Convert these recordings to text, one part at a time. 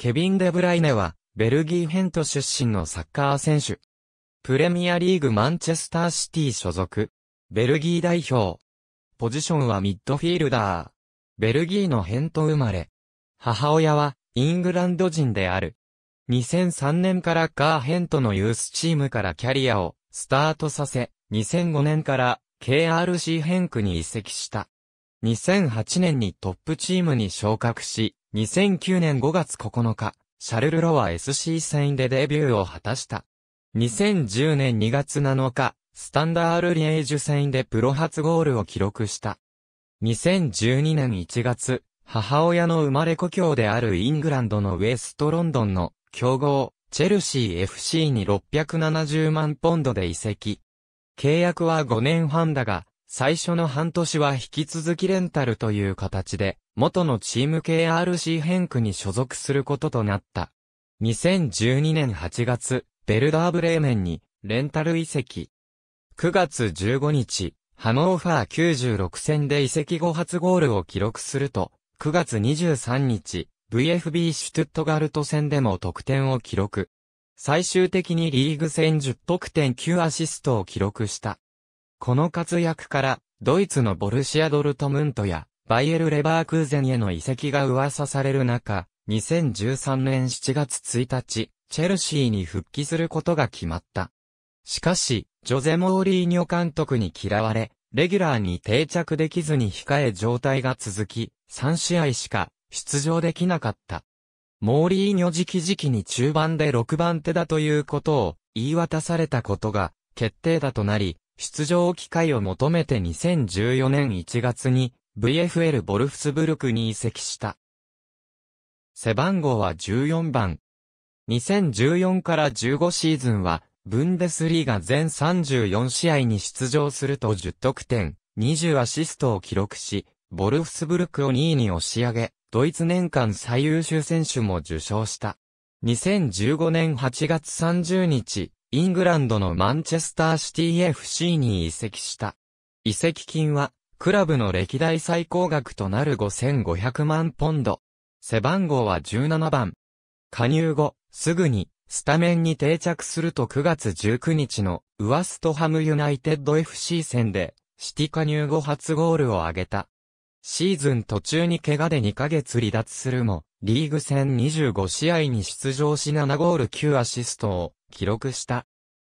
ケビン・デブライネは、ベルギーヘント出身のサッカー選手。プレミアリーグマンチェスターシティ所属。ベルギー代表。ポジションはミッドフィールダー。ベルギーのヘント生まれ。母親は、イングランド人である。2003年からガーヘントのユースチームからキャリアをスタートさせ、2005年から KRC ヘンクに移籍した。2008年にトップチームに昇格し、2009年5月9日、シャルルロワ SC 戦でデビューを果たした。2010年2月7日、スタンダールリエージュ戦でプロ初ゴールを記録した。2012年1月、母親の生まれ故郷であるイングランドのウェストロンドンの強豪、チェルシー FC に670万ポンドで移籍。契約は5年半だが、最初の半年は引き続きレンタルという形で元のチーム KRC 変区に所属することとなった。2012年8月、ベルダーブレーメンにレンタル移籍。9月15日、ハノーファー96戦で移籍後初ゴールを記録すると、9月23日、VFB シュトゥットガルト戦でも得点を記録。最終的にリーグ戦10得点9アシストを記録した。この活躍から、ドイツのボルシアドルトムントや、バイエル・レバークーゼンへの移籍が噂される中、2013年7月1日、チェルシーに復帰することが決まった。しかし、ジョゼ・モーリーニョ監督に嫌われ、レギュラーに定着できずに控え状態が続き、3試合しか出場できなかった。モーリーニョ時期時期に中盤で6番手だということを言い渡されたことが決定だとなり、出場機会を求めて2014年1月に VFL ボルフスブルクに移籍した。背番号は14番。2014から15シーズンは、ブンデスリーが全34試合に出場すると10得点、20アシストを記録し、ボルフスブルクを2位に押し上げ、ドイツ年間最優秀選手も受賞した。2015年8月30日、イングランドのマンチェスターシティ FC に移籍した。移籍金はクラブの歴代最高額となる5500万ポンド。背番号は17番。加入後、すぐに、スタメンに定着すると9月19日の、ウワストハムユナイテッド FC 戦で、シティ加入後初ゴールを挙げた。シーズン途中に怪我で2ヶ月離脱するも、リーグ戦25試合に出場し7ゴール9アシストを記録した。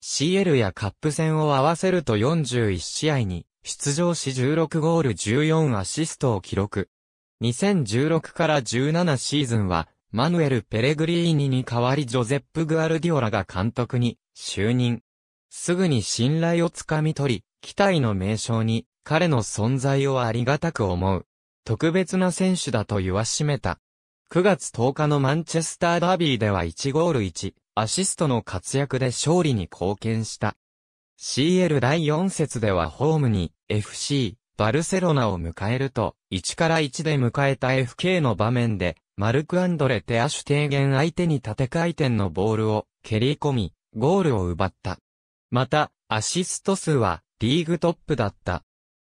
CL やカップ戦を合わせると41試合に出場し16ゴール14アシストを記録。2016から17シーズンは、マヌエル・ペレグリーニに代わりジョゼップ・グアルディオラが監督に就任。すぐに信頼をつかみ取り、期待の名称に彼の存在をありがたく思う。特別な選手だと言わしめた。9月10日のマンチェスターダービーでは1ゴール1アシストの活躍で勝利に貢献した。CL 第4節ではホームに FC バルセロナを迎えると、1から1で迎えた FK の場面で、マルク・アンドレ・テアシュ提言相手に縦回転のボールを蹴り込み、ゴールを奪った。また、アシスト数はリーグトップだった。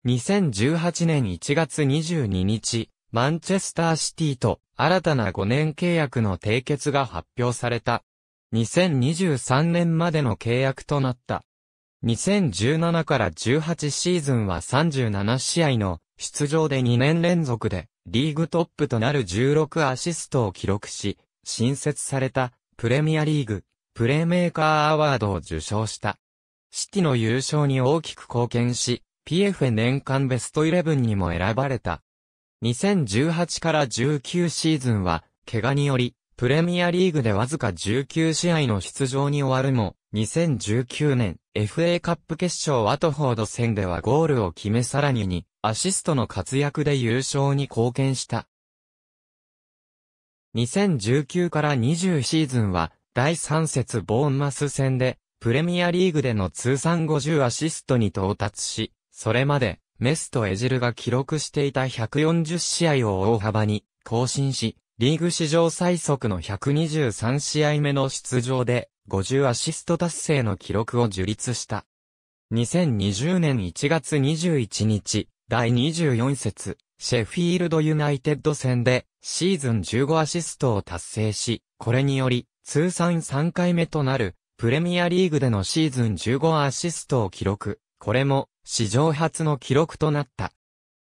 2018年1月22日、マンチェスターシティと新たな5年契約の締結が発表された。2023年までの契約となった。2017から18シーズンは37試合の出場で2年連続でリーグトップとなる16アシストを記録し、新設されたプレミアリーグプレーメーカーアワードを受賞した。シティの優勝に大きく貢献し、PF 年間ベストイレブンにも選ばれた。2018から19シーズンは、怪我により、プレミアリーグでわずか19試合の出場に終わるも、2019年 FA カップ決勝ワトフォード戦ではゴールを決めさらに2アシストの活躍で優勝に貢献した。2019から20シーズンは第3節ボーンマス戦でプレミアリーグでの通算50アシストに到達し、それまでメスとエジルが記録していた140試合を大幅に更新し、リーグ史上最速の123試合目の出場で50アシスト達成の記録を樹立した。2020年1月21日、第24節、シェフィールドユナイテッド戦で、シーズン15アシストを達成し、これにより、通算3回目となる、プレミアリーグでのシーズン15アシストを記録。これも、史上初の記録となった。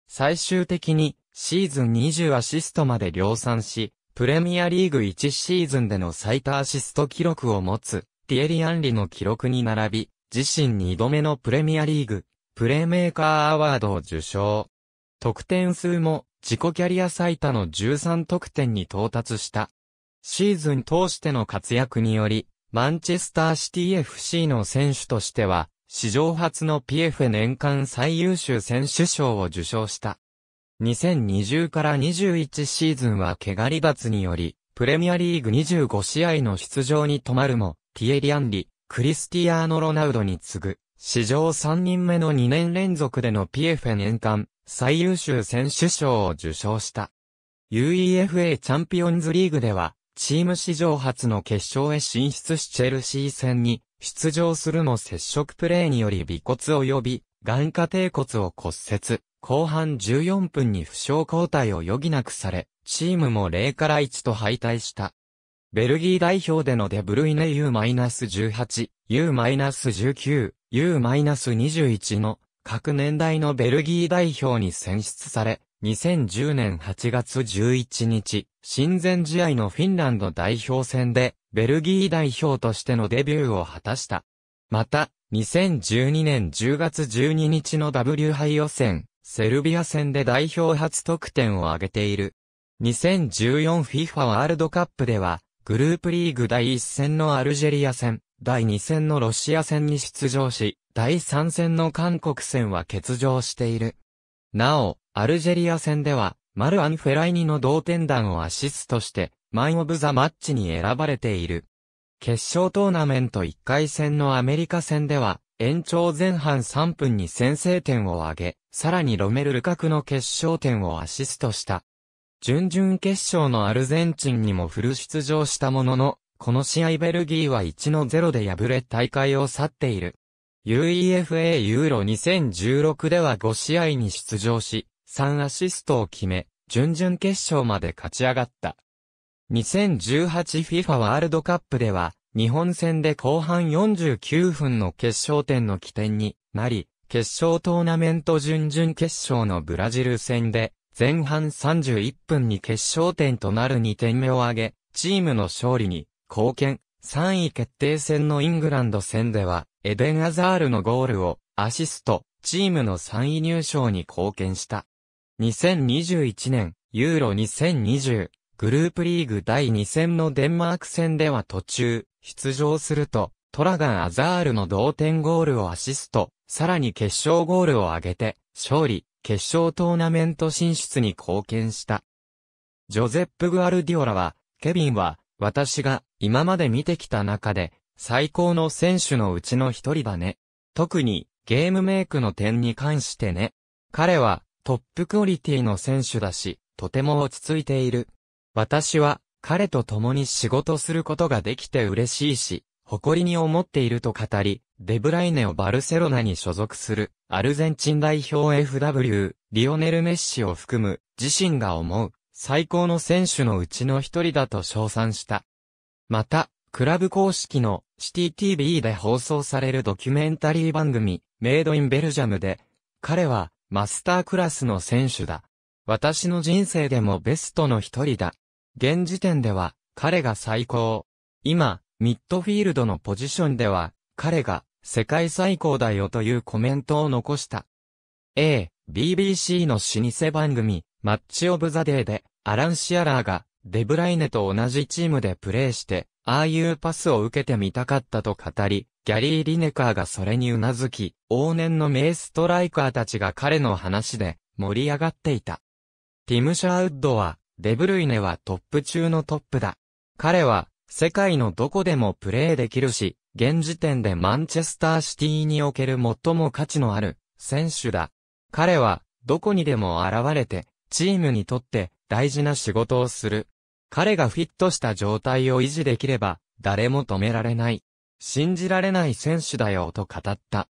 最終的に、シーズン20アシストまで量産し、プレミアリーグ1シーズンでの最多アシスト記録を持つ、ティエリ・アンリの記録に並び、自身2度目のプレミアリーグ、プレーメーカーアワードを受賞。得点数も自己キャリア最多の13得点に到達した。シーズン通しての活躍により、マンチェスターシティ FC の選手としては、史上初の PF 年間最優秀選手賞を受賞した。2020から21シーズンは怪我離罰により、プレミアリーグ25試合の出場に止まるも、ティエリアンリ、クリスティアーノ・ロナウドに次ぐ、史上3人目の2年連続でのピエフェ年間最優秀選手賞を受賞した。UEFA チャンピオンズリーグでは、チーム史上初の決勝へ進出しチェルシー戦に出場するも接触プレーにより尾骨及び眼下底骨を骨折、後半14分に負傷交代を余儀なくされ、チームも0から1と敗退した。ベルギー代表でのデブルイネ U-18、U-19、U-21 の各年代のベルギー代表に選出され、2010年8月11日、親善試合のフィンランド代表戦で、ベルギー代表としてのデビューを果たした。また、2012年10月12日の W 杯予選、セルビア戦で代表初得点を挙げている。2014FIFA ワールドカップでは、グループリーグ第1戦のアルジェリア戦、第2戦のロシア戦に出場し、第3戦の韓国戦は欠場している。なお、アルジェリア戦では、マルアン・フェライニの同点弾をアシストして、マン・オブ・ザ・マッチに選ばれている。決勝トーナメント1回戦のアメリカ戦では、延長前半3分に先制点を挙げ、さらにロメル・ルカクの決勝点をアシストした。準々決勝のアルゼンチンにもフル出場したものの、この試合ベルギーは1の0で敗れ大会を去っている。UEFA ユーロ2016では5試合に出場し、3アシストを決め、準々決勝まで勝ち上がった。2018FIFA ワールドカップでは、日本戦で後半49分の決勝点の起点になり、決勝トーナメント準々決勝のブラジル戦で、前半31分に決勝点となる2点目を挙げ、チームの勝利に貢献。3位決定戦のイングランド戦では、エデン・アザールのゴールをアシスト、チームの3位入賞に貢献した。2021年、ユーロ2020、グループリーグ第2戦のデンマーク戦では途中、出場すると、トラガン・アザールの同点ゴールをアシスト、さらに決勝ゴールを挙げて、勝利、決勝トーナメント進出に貢献した。ジョゼップ・グアルディオラは、ケビンは、私が今まで見てきた中で、最高の選手のうちの一人だね。特に、ゲームメイクの点に関してね。彼は、トップクオリティの選手だし、とても落ち着いている。私は、彼と共に仕事することができて嬉しいし、誇りに思っていると語り、デブライネをバルセロナに所属する、アルゼンチン代表 FW、リオネル・メッシを含む、自身が思う、最高の選手のうちの一人だと称賛した。また、クラブ公式のシティ TV で放送されるドキュメンタリー番組、メイドインベルジャムで、彼はマスタークラスの選手だ。私の人生でもベストの一人だ。現時点では、彼が最高。今、ミッドフィールドのポジションでは、彼が、世界最高だよというコメントを残した。A、BBC の老舗番組、マッチオブザデーで、アラン・シアラーが、デブライネと同じチームでプレーして、ああいうパスを受けてみたかったと語り、ギャリー・リネカーがそれにうなずき、往年の名ストライカーたちが彼の話で盛り上がっていた。ティム・シャーウッドは、デブルイネはトップ中のトップだ。彼は、世界のどこでもプレーできるし、現時点でマンチェスターシティにおける最も価値のある選手だ。彼は、どこにでも現れて、チームにとって大事な仕事をする。彼がフィットした状態を維持できれば、誰も止められない。信じられない選手だよと語った。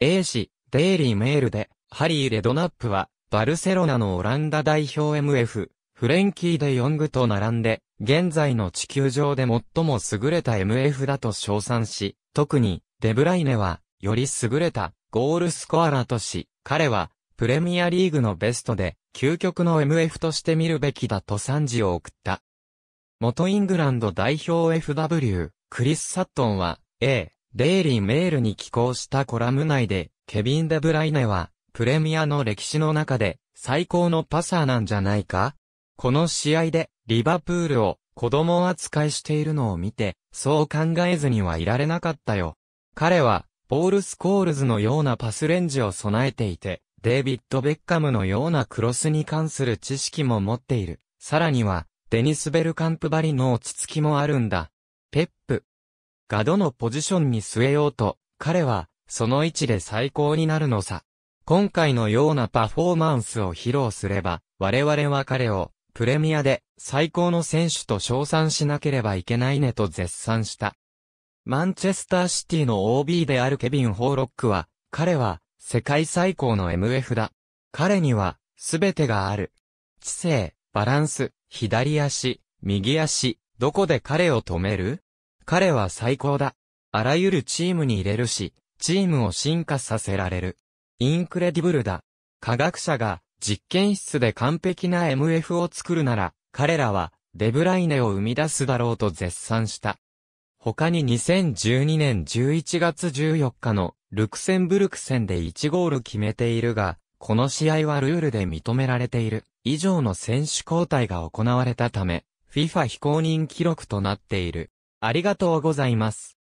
A 氏、デイリーメールで、ハリー・レドナップは、バルセロナのオランダ代表 MF、フレンキー・デ・ヨングと並んで、現在の地球上で最も優れた MF だと称賛し、特に、デブライネは、より優れた、ゴールスコアラとし、彼は、プレミアリーグのベストで、究極の MF として見るべきだと賛辞を送った。元イングランド代表 FW、クリス・サットンは、A、デイリーメールに寄稿したコラム内で、ケビン・デブライネは、プレミアの歴史の中で、最高のパサーなんじゃないかこの試合で、リバプールを子供扱いしているのを見て、そう考えずにはいられなかったよ。彼は、ポール・スコールズのようなパスレンジを備えていて、デイビッド・ベッカムのようなクロスに関する知識も持っている。さらには、デニス・ベルカンプバリの落ち着きもあるんだ。ペップ。がどのポジションに据えようと、彼は、その位置で最高になるのさ。今回のようなパフォーマンスを披露すれば、我々は彼を、プレミアで最高の選手と称賛しなければいけないねと絶賛した。マンチェスターシティの OB であるケビン・ホーロックは、彼は世界最高の MF だ。彼には全てがある。知性、バランス、左足、右足、どこで彼を止める彼は最高だ。あらゆるチームに入れるし、チームを進化させられる。インクレディブルだ。科学者が実験室で完璧な MF を作るなら、彼らはデブライネを生み出すだろうと絶賛した。他に2012年11月14日のルクセンブルク戦で1ゴール決めているが、この試合はルールで認められている以上の選手交代が行われたため、FIFA 非公認記録となっている。ありがとうございます。